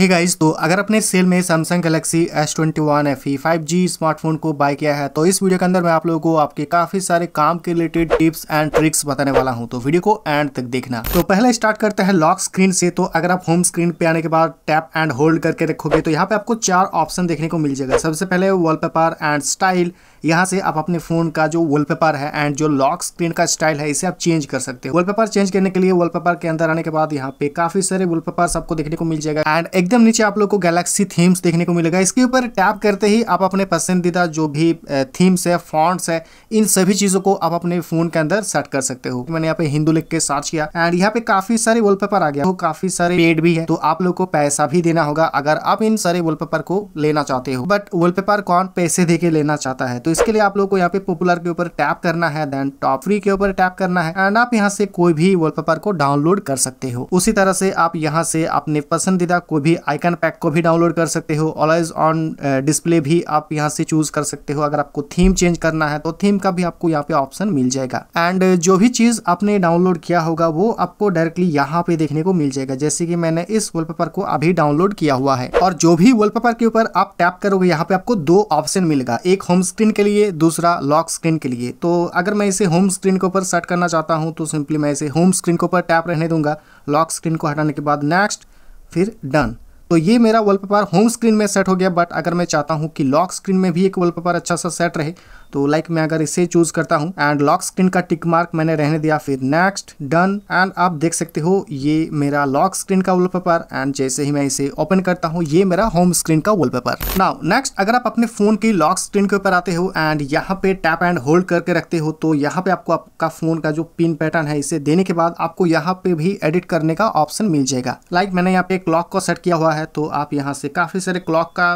है इस तो अगर अपने सेल में Samsung Galaxy S twenty one F E five G smartphone को बाय किया है तो इस वीडियो के अंदर मैं आप लोगों को आपके काफी सारे काम के रिलेटेड टिप्स एंड ट्रिक्स बताने वाला हूं तो वीडियो को एंड तक देखना तो पहले स्टार्ट करते हैं लॉक स्क्रीन से तो अगर आप होम स्क्रीन पे आने के बाद टैप एंड होल्ड करके रखोगे तो यहाँ पे आपको चार ऑप्शन देखने को मिल जाएगा सबसे पहले वॉल एंड स्टाइल यहाँ से आप अपने फ़ोन का जो वॉलपेपर है एंड जो लॉक स्क्रीन का स्टाइल है इसे आप चेंज कर सकते हैं वॉलपेपर चेंज करने के लिए वॉलपेपर के अंदर आने के बाद यहाँ पे काफ़ी सारे वॉलपेपर आपको देखने को मिल जाएगा एंड एकदम नीचे आप लोग को गैलेक्सी थीम्स देखने को मिलेगा इसके ऊपर टैप करते ही आप अपने पसंदीदा जो भी थीम्स है फॉन्ट्स है इन सभी चीज़ों को आप अपने फ़ोन के अंदर सेट कर सकते हो मैंने यहाँ पे हिंदू लिख के सर्च किया एंड यहाँ पे काफ़ी सारे वॉलपेपर आ गया काफ़ी सारे पेड भी है तो आप लोग को पैसा भी देना होगा अगर आप इन सारे वॉलपेपर को लेना चाहते हो बट वॉलपेपर कौन पैसे दे के लेना चाहता है तो इसके लिए आप लोग को यहाँ पे पॉपुलर के ऊपर टैप करना है देन टॉप फ्री के ऊपर टैप करना है एंड आप यहाँ से कोई भी वॉलपेपर को डाउनलोड कर सकते हो उसी तरह से आप यहाँ से अपने पसंदीदा कोई भी आइकन पैक को भी डाउनलोड कर सकते हो ऑलवेज ऑन डिस्प्ले भी आप यहाँ से चूज कर सकते हो अगर आपको थीम चेंज करना है तो थीम का भी आपको यहाँ पे ऑप्शन मिल जाएगा एंड uh, जो भी चीज आपने डाउनलोड किया होगा वो आपको डायरेक्टली यहाँ पे देखने को मिल जाएगा जैसे कि मैंने इस वॉलपेपर को अभी डाउनलोड किया हुआ है और जो भी वॉलपेपर के ऊपर आप टैप करोगे यहाँ पे आपको दो ऑप्शन मिलेगा एक होम स्क्रीन के लिए दूसरा लॉक स्क्रीन के लिए तो अगर मैं इसे होम स्क्रीन के ऊपर सेट करना चाहता हूँ तो सिंपली मैं इसे होम स्क्रीन के ऊपर टैप रहने दूंगा लॉक स्क्रीन को हटाने के बाद नेक्स्ट फिर डन तो ये मेरा वॉलपेपर होम स्क्रीन में सेट हो गया बट अगर मैं चाहता हूँ कि लॉक स्क्रीन में भी एक वॉलपेपर अच्छा सा सेट रहे तो लाइक मैं अगर इसे चूज करता हूँ एंड लॉक स्क्रीन का टिक मार्क मैंने रहने दिया फिर नेक्स्ट डन एंड आप देख सकते हो ये मेरा लॉक स्क्रीन का वॉलपेपर एंड जैसे ही मैं इसे ओपन करता हूँ ये मेरा होम स्क्रीन का वॉलपेपर नाउ नेक्स्ट अगर आप अपने फोन की लॉक स्क्रीन के ऊपर आते हो एंड यहाँ पे टैप एंड होल्ड करके रखते हो तो यहाँ पे आपको आपका फोन का जो पिन पैटर्न है इसे देने के बाद आपको यहाँ पे भी एडिट करने का ऑप्शन मिल जाएगा लाइक मैंने यहाँ पे एक लॉक को सेट किया हुआ है है तो आप यहाँ से काफ़ी सारे क्लॉक का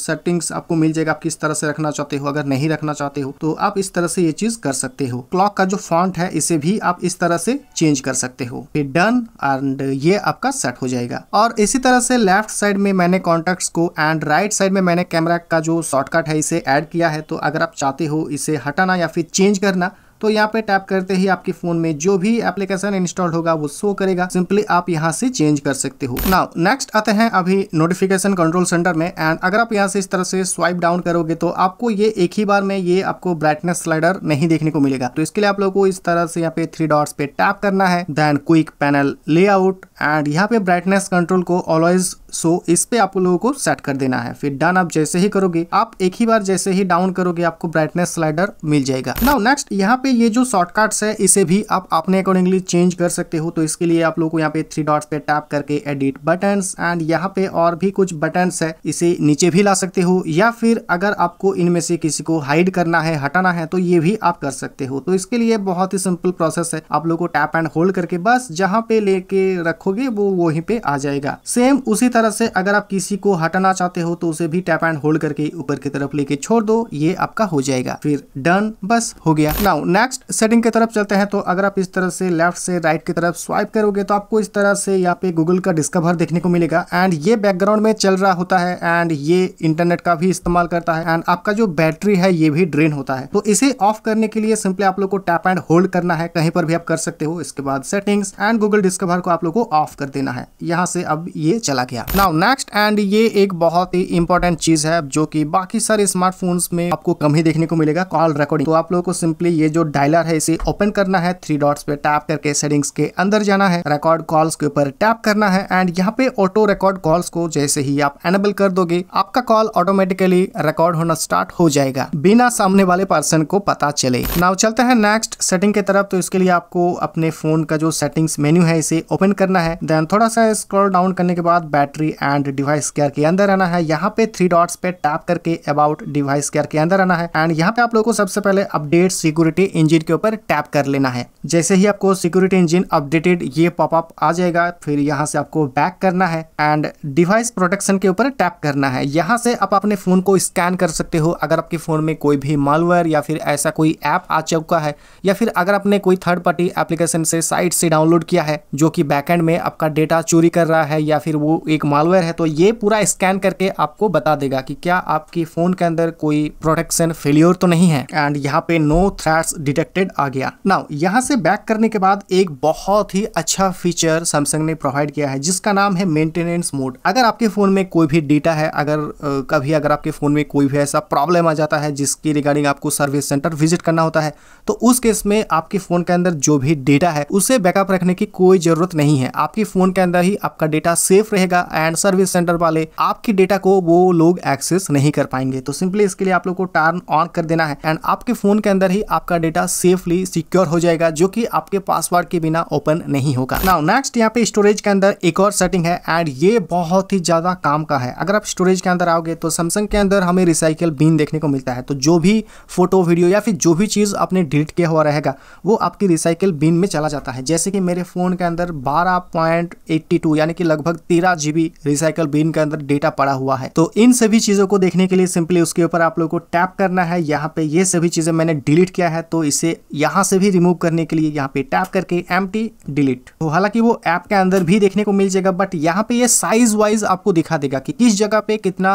सेटिंग्स आपको मिल जाएगा आप किस तरह से रखना चाहते हो अगर नहीं रखना चाहते हो तो आप इस तरह से ये चीज़ कर सकते हो क्लॉक का जो फॉन्ट है इसे भी आप इस तरह से चेंज कर सकते हो डन एंड ये आपका सेट हो जाएगा और इसी तरह से लेफ्ट साइड में मैंने कॉन्टेक्ट को एंड राइट साइड में मैंने कैमरा का जो शॉर्टकट है इसे एड किया है तो अगर आप चाहते हो इसे हटाना या फिर चेंज करना तो यहाँ पे टैप करते ही आपके फोन में जो भी एप्लीकेशन इंस्टॉल होगा वो शो करेगा सिंपली आप यहाँ से चेंज कर सकते हो नाउ नेक्स्ट आते हैं अभी नोटिफिकेशन कंट्रोल सेंटर में एंड अगर आप यहाँ से इस तरह से स्वाइप डाउन करोगे तो आपको ये एक ही बार में ये आपको ब्राइटनेस स्लाइडर नहीं देखने को मिलेगा तो इसके लिए आप लोग को इस तरह से यहाँ पे थ्री डॉट्स पे टैप करना है then quick panel layout and यहाँ पे ब्राइटनेस कंट्रोल को ऑलवेज सो इस पे आप लोगों को सेट कर देना है फिर डन आप जैसे ही करोगे आप एक ही बार जैसे ही डाउन करोगे आपको ब्राइटनेस स्लाइडर मिल जाएगा नाउ नेक्स्ट यहाँ पे ये जो शॉर्टकट्स है इसे भी आप अपने अकॉर्डिंगली चेंज कर सकते हो तो इसके लिए आप लोग को यहाँ पे थ्री डॉट्स पे टैप करके एडिट बटन एंड यहाँ पे और भी कुछ बटन है इसे नीचे भी ला सकते हो या फिर अगर आपको इनमें से किसी को हाइड करना है हटाना है तो ये भी आप कर सकते हो तो इसके लिए बहुत ही सिंपल प्रोसेस है आप लोग को टैप एंड होल्ड करके बस जहाँ पे लेके रखो रखोगे वो वहीं पे आ जाएगा सेम उसी तरह से अगर आप किसी को हटाना चाहते हो तो उसे भी टैप एंड होल्ड करके ऊपर की तरफ लेके छोड़ दो ये आपका हो जाएगा फिर डन बस हो गया नाउ नेक्स्ट सेटिंग की तरफ चलते हैं तो अगर आप इस तरह से लेफ्ट से राइट की तरफ स्वाइप करोगे तो आपको इस तरह से यहाँ पे गूगल का डिस्कवर देखने को मिलेगा एंड ये बैकग्राउंड में चल रहा होता है एंड ये इंटरनेट का भी इस्तेमाल करता है एंड आपका जो बैटरी है ये भी ड्रेन होता है तो इसे ऑफ करने के लिए सिंपली आप लोग को टैप एंड होल्ड करना है कहीं पर भी आप कर सकते हो इसके बाद सेटिंग्स एंड गूगल डिस्कवर को आप लोग को ऑफ कर देना है यहाँ से अब ये चला गया नाउ नेक्स्ट एंड ये एक बहुत ही इंपॉर्टेंट चीज है जो कि बाकी सारे स्मार्टफोन में आपको कम ही देखने को मिलेगा कॉल रिकॉर्डिंग तो आप लोगों को सिंपली ये जो डायलर है इसे ओपन करना है थ्री डॉट्स पे टैप करके सेटिंग्स के अंदर जाना है रिकॉर्ड कॉल्स के ऊपर टैप करना है एंड यहाँ पे ऑटो रिकॉर्ड कॉल्स को जैसे ही आप एनेबल कर दोगे आपका कॉल ऑटोमेटिकली रिकॉर्ड होना स्टार्ट हो जाएगा बिना सामने वाले पर्सन को पता चले नाउ चलते हैं नेक्स्ट सेटिंग के तरफ तो इसके लिए आपको अपने फोन का जो सेटिंग्स मेन्यू है इसे ओपन करना है है देन थोड़ा सा स्क्रॉल डाउन करने के बाद बैटरी एंड डिवाइस केयर के अंदर आना है यहाँ पे थ्री डॉट्स पे टैप करके अबाउट डिवाइस केयर के अंदर आना है एंड यहाँ पे आप लोगों को सबसे पहले अपडेट सिक्योरिटी इंजिन के ऊपर टैप कर लेना है जैसे ही आपको सिक्योरिटी इंजिन अपडेटेड ये पॉपअप आ जाएगा फिर यहाँ से आपको बैक करना है एंड डिवाइस प्रोटेक्शन के ऊपर टैप करना है यहाँ से आप अपने फोन को स्कैन कर सकते हो अगर आपके फोन में कोई भी मालवेयर या फिर ऐसा कोई ऐप आ चुका है या फिर अगर आपने कोई थर्ड पार्टी एप्लीकेशन से साइट से डाउनलोड किया है जो कि बैकहेंड में में आपका डेटा चोरी कर रहा है या फिर वो एक मालवेयर है तो ये पूरा स्कैन करके आपको बता देगा कि क्या आपके फ़ोन के अंदर कोई प्रोटेक्शन फेल्योर तो नहीं है एंड यहाँ पे नो थ्रेट्स डिटेक्टेड आ गया नाउ यहाँ से बैक करने के बाद एक बहुत ही अच्छा फीचर सैमसंग ने प्रोवाइड किया है जिसका नाम है मेंटेनेंस मोड अगर आपके फ़ोन में कोई भी डेटा है अगर कभी अगर आपके फ़ोन में कोई भी ऐसा प्रॉब्लम आ जाता है जिसकी रिगार्डिंग आपको सर्विस सेंटर विजिट करना होता है तो उस केस में आपके फ़ोन के अंदर जो भी डेटा है उसे बैकअप रखने की कोई ज़रूरत नहीं है आप आपके फ़ोन के अंदर ही आपका डेटा सेफ रहेगा एंड सर्विस सेंटर वाले आपकी डेटा को वो लोग एक्सेस नहीं कर पाएंगे तो सिंपली इसके लिए आप लोग को टर्न ऑन कर देना है एंड आपके फ़ोन के अंदर ही आपका डेटा सेफली सिक्योर हो जाएगा जो कि आपके पासवर्ड के बिना ओपन नहीं होगा नाउ नेक्स्ट यहाँ पे स्टोरेज के अंदर एक और सेटिंग है एंड ये बहुत ही ज़्यादा काम का है अगर आप स्टोरेज के अंदर आओगे तो सैमसंग के अंदर हमें रिसाइकल बीन देखने को मिलता है तो जो भी फोटो वीडियो या फिर जो भी चीज़ आपने डिलीट किया हुआ रहेगा वो आपकी रिसाइकल बीन में चला जाता है जैसे कि मेरे फ़ोन के अंदर बारह पॉइंट एट्टी टू यानी कि लगभग तेरह जीबी रिसाइकल बिन के अंदर डेटा पड़ा हुआ है तो इन सभी चीजों को देखने के लिए सिंपली उसके ऊपर आप लोगों को टैप करना है यहाँ पे ये सभी चीजें मैंने डिलीट किया है तो इसे यहाँ से भी रिमूव करने के लिए यहाँ पे टैप करके एम डिलीट तो हालांकि वो ऐप के अंदर भी देखने को मिल जाएगा बट यहाँ पे ये साइज वाइज आपको दिखा देगा कि किस जगह पे कितना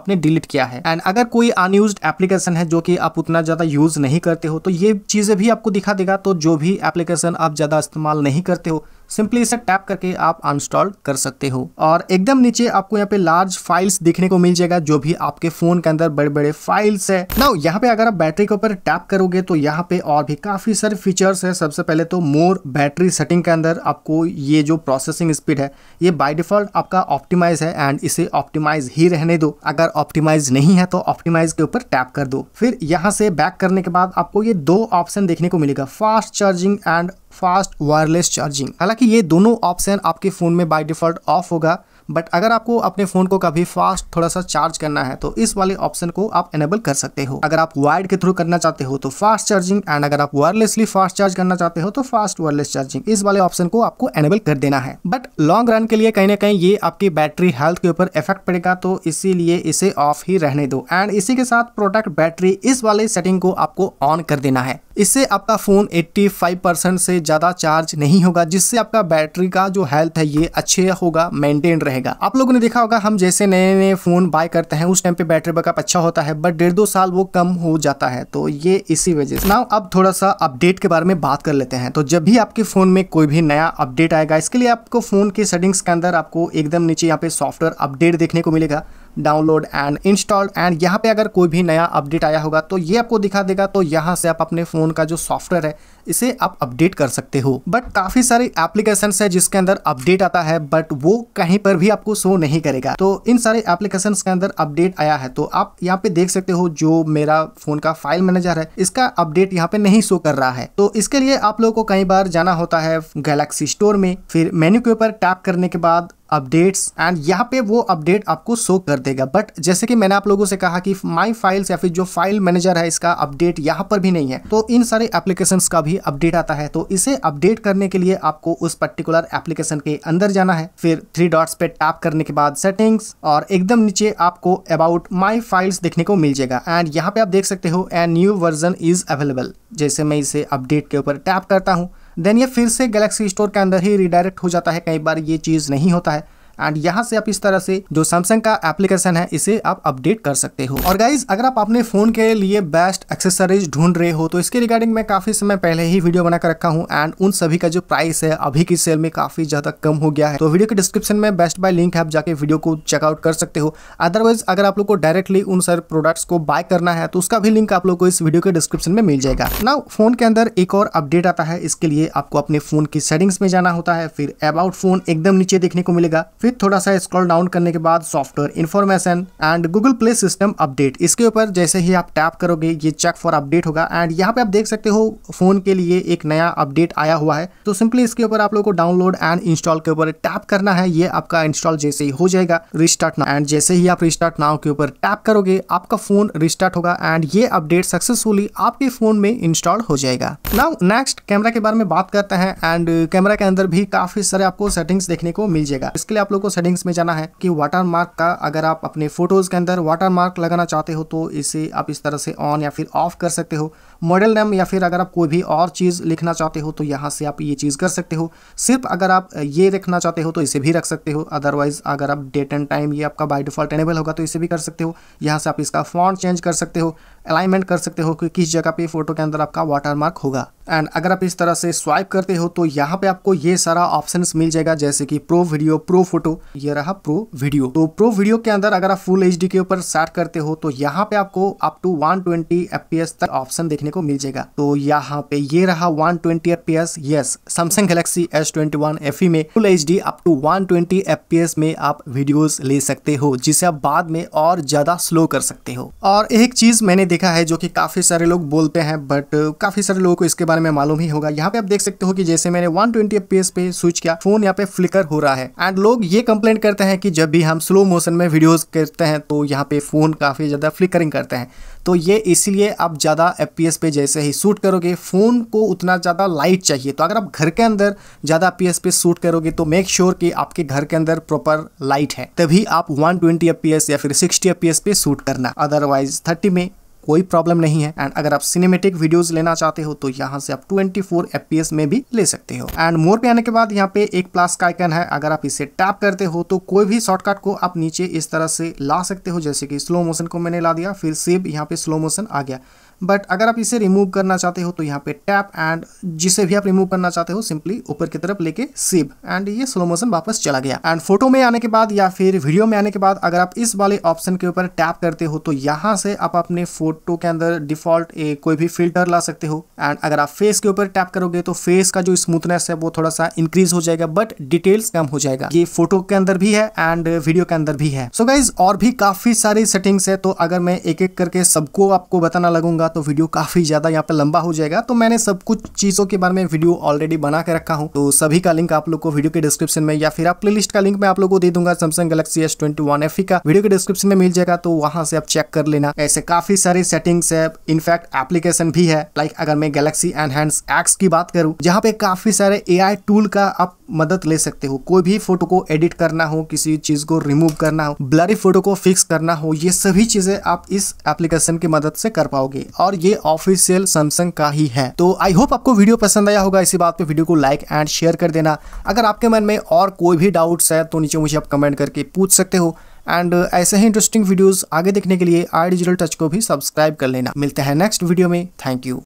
आपने डिलीट किया है एंड अगर कोई अनयूज एप्लीकेशन है जो कि आप उतना ज्यादा यूज नहीं करते हो तो ये चीजें भी आपको दिखा देगा तो जो भी एप्लीकेशन आप ज्यादा इस्तेमाल नहीं करते हो सिंपली इसे टैप करके आप अनस्टॉल कर सकते हो और एकदम नीचे आपको यहाँ पे लार्ज फाइल्स देखने को मिल जाएगा जो भी आपके फोन के अंदर बड़े बड़े फाइल्स है ना यहाँ पे अगर आप बैटरी के ऊपर टैप करोगे तो यहाँ पे और भी काफी सारे फीचर्स है सबसे पहले तो मोर बैटरी सेटिंग के अंदर आपको ये जो प्रोसेसिंग स्पीड है ये बाय डिफॉल्ट आपका ऑप्टिमाइज है एंड इसे ऑप्टिमाइज ही रहने दो अगर ऑप्टिमाइज नहीं है तो ऑप्टिमाइज के ऊपर टैप कर दो फिर यहाँ से बैक करने के बाद आपको ये दो ऑप्शन देखने को मिलेगा fast charging and fast wireless charging हालांकि ये दोनों ऑप्शन आपके फ़ोन में बाय डिफ़ॉल्ट ऑफ होगा बट अगर आपको अपने फ़ोन को कभी फास्ट थोड़ा सा चार्ज करना है तो इस वाले ऑप्शन को आप एनेबल कर सकते हो अगर आप वायर्ड के थ्रू करना चाहते हो तो फास्ट चार्जिंग एंड अगर आप वायरलेसली फास्ट चार्ज करना चाहते हो तो फास्ट वायरलेस चार्जिंग इस वाले ऑप्शन को आपको एनेबल कर देना है बट लॉन्ग रन के लिए कहीं ना कहीं ये आपकी बैटरी हेल्थ के ऊपर इफेक्ट पड़ेगा तो इसीलिए इसे ऑफ ही रहने दो एंड इसी के साथ प्रोडक्ट बैटरी इस वाले सेटिंग को आपको ऑन कर देना है इससे आपका फ़ोन 85 परसेंट से ज़्यादा चार्ज नहीं होगा जिससे आपका बैटरी का जो हेल्थ है ये अच्छे होगा मेंटेन रहे रहेगा आप लोगों ने देखा होगा हम जैसे नए नए फ़ोन बाय करते हैं उस टाइम पे बैटरी बैकअप अच्छा होता है बट डेढ़ दो साल वो कम हो जाता है तो ये इसी वजह से ना अब थोड़ा सा अपडेट के बारे में बात कर लेते हैं तो जब भी आपके फ़ोन में कोई भी नया अपडेट आएगा इसके लिए आपको फ़ोन के सेटिंग्स के अंदर आपको एकदम नीचे यहाँ पे सॉफ्टवेयर अपडेट देखने को मिलेगा डाउनलोड एंड इंस्टॉल्ड एंड यहाँ पे अगर कोई भी नया अपडेट आया होगा तो ये आपको दिखा देगा तो यहाँ से आप अपने फ़ोन का जो सॉफ्टवेयर है इसे आप अपडेट कर सकते हो बट काफ़ी सारी एप्लीकेशन है जिसके अंदर अपडेट आता है बट वो कहीं पर भी आपको शो नहीं करेगा तो इन सारे एप्लीकेशन के अंदर अपडेट आया है तो आप यहाँ पे देख सकते हो जो मेरा फ़ोन का फाइल मैनेजर है इसका अपडेट यहाँ पे नहीं शो कर रहा है तो इसके लिए आप लोगों को कई बार जाना होता है गैलेक्सी स्टोर में फिर मेन्यू के ऊपर टैप करने के बाद अपडेट्स एंड यहाँ पे वो अपडेट आपको शो कर देगा बट जैसे कि मैंने आप लोगों से कहा कि माई फाइल्स या फिर जो फाइल मैनेजर है इसका अपडेट यहाँ पर भी नहीं है तो इन सारे एप्लीकेशन का भी अपडेट आता है तो इसे अपडेट करने के लिए आपको उस पर्टिकुलर एप्लीकेशन के अंदर जाना है फिर थ्री डॉट्स पे टैप करने के बाद सेटिंग्स और एकदम नीचे आपको अबाउट माई फाइल्स देखने को मिल जाएगा एंड यहाँ पे आप देख सकते हो and new version is available जैसे मैं इसे अपडेट के ऊपर टैप करता हूँ देन ये फिर से गैलेक्सी स्टोर के अंदर ही रिडायरेक्ट हो जाता है कई बार ये चीज़ नहीं होता है एंड यहाँ से आप इस तरह से जो सैमसंग का एप्लीकेशन है इसे आप अपडेट कर सकते हो और गाइज अगर आप अपने फोन के लिए बेस्ट एक्सेसरीज ढूंढ रहे हो तो इसके रिगार्डिंग मैं काफी समय पहले ही वीडियो बनाकर रखा हूँ एंड उन सभी का जो प्राइस है अभी की सेल में काफी ज्यादा कम हो गया है तो वीडियो के डिस्क्रिप्शन में बेस्ट बाय लिंक है आप जाके वीडियो को चेकआउट कर सकते हो अदरवाइज अगर आप लोग को डायरेक्टली उन सर प्रोडक्ट्स को बाय करना है तो उसका भी लिंक आप लोग को इस वीडियो के डिस्क्रिप्शन में मिल जाएगा ना फोन के अंदर एक और अपडेट आता है इसके लिए आपको अपने फोन की सेटिंग्स में जाना होता है फिर अबाउट फोन एकदम नीचे देखने को मिलेगा फिर थोड़ा सा स्क्रॉल डाउन करने के बाद software information and Google Play system update इसके ऊपर जैसे ही आप टैप करोगे ये चेक फॉर अपडेट होगा एंड यहाँ पे आप देख सकते हो फोन के लिए एक नया अपडेट आया हुआ है तो सिंपली इसके ऊपर आप लोग को डाउनलोड एंड इंस्टॉल के ऊपर टैप करना है ये आपका इंस्टॉल जैसे ही हो जाएगा रिस्टार्ट नाउ एंड जैसे ही आप रिस्टार्ट नाउ के ऊपर टैप करोगे आपका फोन रिस्टार्ट होगा एंड ये अपडेट सक्सेसफुली आपके फोन में इंस्टॉल हो जाएगा नाउ नेक्स्ट कैमरा के बारे में बात करते हैं एंड कैमरा के अंदर भी काफी सारे आपको सेटिंग्स देखने को मिल जाएगा इसके लिए आप लोग को सेटिंग्स में जाना है कि वाटर मार्क का अगर आप अपने फोटोज के अंदर वाटरमार्क लगाना चाहते हो तो इसे आप इस तरह से ऑन या फिर ऑफ कर सकते हो मॉडल नेम या फिर अगर आप कोई भी और चीज़ लिखना चाहते हो तो यहाँ से आप ये चीज़ कर सकते हो सिर्फ अगर आप ये रखना चाहते हो तो इसे भी रख सकते हो अदरवाइज़ अगर आप डेट एंड टाइम ये आपका बाई डिफ़ॉल्ट एनेबल होगा तो इसे भी कर सकते हो यहाँ से आप इसका फॉन्ट चेंज कर सकते हो अलाइनमेंट कर सकते हो कि किस जगह पे फोटो के अंदर आपका वाटरमार्क होगा एंड अगर आप इस तरह से स्वाइप करते हो तो यहाँ पे आपको ये सारा ऑप्शन मिल जाएगा जैसे कि प्रो वीडियो प्रो फोटो ये रहा प्रो वीडियो तो प्रो वीडियो के अंदर अगर आप फुल एच के ऊपर सेट करते हो तो यहाँ पे आपको अप टू वन ट्वेंटी तक ऑप्शन देखने देखने को मिल जाएगा तो यहाँ पे ये रहा one twenty F P S yes Samsung Galaxy S twenty one F E में full H D up to one twenty F P S में आप वीडियोस ले सकते हो जिसे आप बाद में और ज्यादा स्लो कर सकते हो और एक चीज मैंने देखा है जो की काफी सारे लोग बोलते हैं बट काफी सारे लोगों को इसके बारे में मालूम ही होगा यहाँ पे आप देख सकते हो कि जैसे मैंने one twenty F P S पे स्विच किया फोन यहाँ पे फ्लिकर हो रहा है एंड लोग ये कंप्लेन करते हैं कि जब भी हम स्लो मोशन में वीडियोज करते हैं तो यहाँ पे फोन काफी ज्यादा फ्लिकरिंग करते हैं तो ये इसलिए आप ज़्यादा एफ पी पे जैसे ही शूट करोगे फ़ोन को उतना ज़्यादा लाइट चाहिए तो अगर आप घर के अंदर ज़्यादा पी पे शूट करोगे तो मेक श्योर sure कि आपके घर के अंदर प्रॉपर लाइट है तभी आप 120 ट्वेंटी या फिर 60 एफ पे शूट करना अदरवाइज 30 में कोई प्रॉब्लम नहीं है एंड अगर आप सिनेमेटिक वीडियोस लेना चाहते हो तो यहाँ से आप 24 फोर में भी ले सकते हो एंड मोर पे आने के बाद यहाँ पे एक प्लस का आइकन है अगर आप इसे टैप करते हो तो कोई भी शॉर्टकट को आप नीचे इस तरह से ला सकते हो जैसे कि स्लो मोशन को मैंने ला दिया फिर सेब यहाँ पे स्लो मोशन आ गया बट अगर आप इसे रिमूव करना चाहते हो तो यहाँ पे टैप एंड जिसे भी आप रिमूव करना चाहते हो सिंपली ऊपर की तरफ लेके सिप एंड ये स्लो मोशन वापस चला गया एंड फोटो में आने के बाद या फिर वीडियो में आने के बाद अगर आप इस वाले ऑप्शन के ऊपर टैप करते हो तो यहाँ से आप अपने फोटो के अंदर डिफॉल्ट कोई भी फिल्टर ला सकते हो एंड अगर आप फेस के ऊपर टैप करोगे तो फेस का जो स्मूथनेस है वो थोड़ा सा इंक्रीज हो जाएगा बट डिटेल्स कम हो जाएगा ये फोटो के अंदर भी है एंड वीडियो के अंदर भी है सो so गाइज और भी काफी सारी सेटिंग्स है तो अगर मैं एक एक करके सबको आपको बताना लगूंगा दूंगा तो वीडियो काफ़ी ज़्यादा यहाँ पे लंबा हो जाएगा तो मैंने सब कुछ चीज़ों के बारे में वीडियो ऑलरेडी बना के रखा हूँ तो सभी का लिंक आप लोग को वीडियो के डिस्क्रिप्शन में या फिर आप प्ले का लिंक मैं आप लोग को दे दूंगा सैमसंग गलेक्सी एस ट्वेंटी का वीडियो के डिस्क्रिप्शन में मिल जाएगा तो वहां से आप चेक कर लेना ऐसे काफ़ी सारे सेटिंग्स है इनफैक्ट एप्लीकेशन भी है लाइक अगर मैं गैलेक्सी एनहेंस एक्स की बात करूँ जहाँ पे काफ़ी सारे ए टूल का आप मदद ले सकते हो कोई भी फोटो को एडिट करना हो किसी चीज को रिमूव करना हो ब्लरी फोटो को फिक्स करना हो ये सभी चीजें आप इस एप्लीकेशन की मदद से कर पाओगे और ये ऑफिशियल सैमसंग का ही है तो आई होप आपको वीडियो पसंद आया होगा इसी बात पे वीडियो को लाइक एंड शेयर कर देना अगर आपके मन में और कोई भी डाउट्स है तो नीचे मुझे आप कमेंट करके पूछ सकते हो एंड ऐसे ही इंटरेस्टिंग वीडियोज आगे देखने के लिए आई डिजिटल टच को भी सब्सक्राइब कर लेना मिलते हैं नेक्स्ट वीडियो में थैंक यू